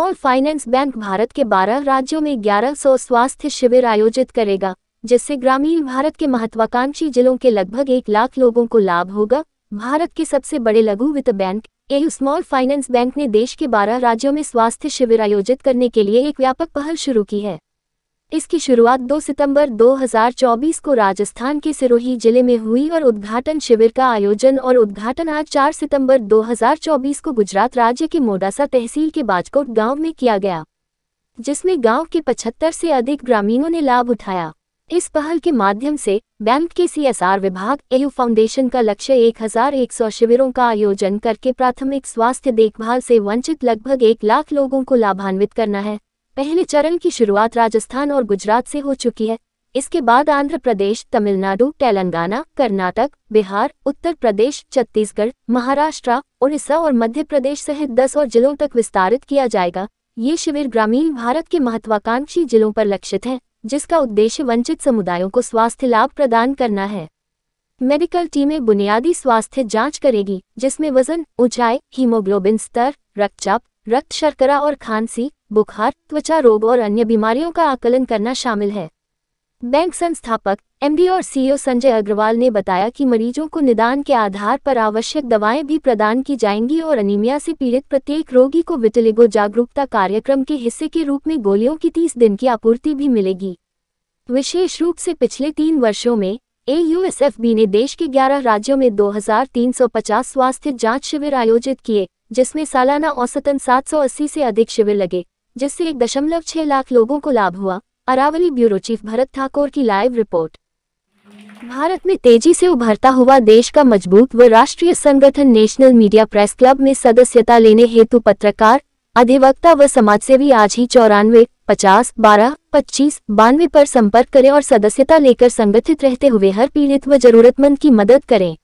small finance bank Bharat के 12 राज्यों में 1100 स्वास्थ्य शिविर आयोजित करेगा जिससे ग्रामीण भारत के महत्वाकांक्षी जिलों के लगभग एक लाख लोगों को लाभ होगा भारत के सबसे बड़े लघु वित्त bank A small finance bank ने देश के 12 राज्यों में स्वास्थ्य शिविर आयोजित करने के लिए एक व्यापक पहल शुरू की है इसकी शुरुआत 2 सितंबर 2024 को राजस्थान के सिरोही जिले में हुई और उद्घाटन शिविर का आयोजन और उद्घाटन आज 4 सितंबर 2024 को गुजरात राज्य के मोडासा तहसील के बाजकोट गांव में किया गया जिसमें गांव के 75 से अधिक ग्रामीणों ने लाभ उठाया इस पहल के माध्यम से बैंक के सीएसआर विभाग एयू फाउंडेशन का लक्ष्य 1100 शिविरों का आयोजन करके प्राथमिक स्वास्थ्य देखभाल से वंचित लगभग एक लाख लोगों को लाभान्वित करना है पहले चरण की शुरुआत राजस्थान और गुजरात से हो चुकी है इसके बाद आंध्र प्रदेश तमिलनाडु तेलंगाना कर्नाटक बिहार उत्तर प्रदेश छत्तीसगढ़ महाराष्ट्र उड़ीसा और मध्य प्रदेश सहित दस और जिलों तक विस्तारित किया जाएगा ये शिविर ग्रामीण भारत के महत्वाकांक्षी जिलों पर लक्षित है जिसका उद्देश्य वंचित समुदायों को स्वास्थ्य लाभ प्रदान करना है मेडिकल टीमें बुनियादी स्वास्थ्य जांच करेगी जिसमें वजन ऊंचाई हीमोग्लोबिन स्तर रक्तचाप रक्त शर्करा और खांसी बुखार त्वचा रोग और अन्य बीमारियों का आकलन करना शामिल है बैंक संस्थापक एमडी और सीईओ e संजय अग्रवाल ने बताया कि मरीजों को निदान के आधार पर आवश्यक दवाएं भी प्रदान की जाएंगी और अनीमिया से पीड़ित प्रत्येक रोगी को विटिलिगो जागरूकता कार्यक्रम के हिस्से के रूप में गोलियों की तीस दिन की आपूर्ति भी मिलेगी विशेष रूप से पिछले तीन वर्षों में ए ने देश के 11 राज्यों में 2,350 स्वास्थ्य जांच शिविर आयोजित किए जिसमें सालाना औसतन 780 से अधिक शिविर लगे जिससे एक दशमलव छह लाख लोगों को लाभ हुआ अरावली ब्यूरो चीफ भरत ठाकुर की लाइव रिपोर्ट भारत में तेजी से उभरता हुआ देश का मजबूत व राष्ट्रीय संगठन नेशनल मीडिया प्रेस क्लब में सदस्यता लेने हेतु पत्रकार अधिवक्ता व समाजसेवी आज ही चौरानवे पचास बारह पच्चीस बानवे पर संपर्क करें और सदस्यता लेकर संगठित रहते हुए हर पीड़ित व जरूरतमंद की मदद करें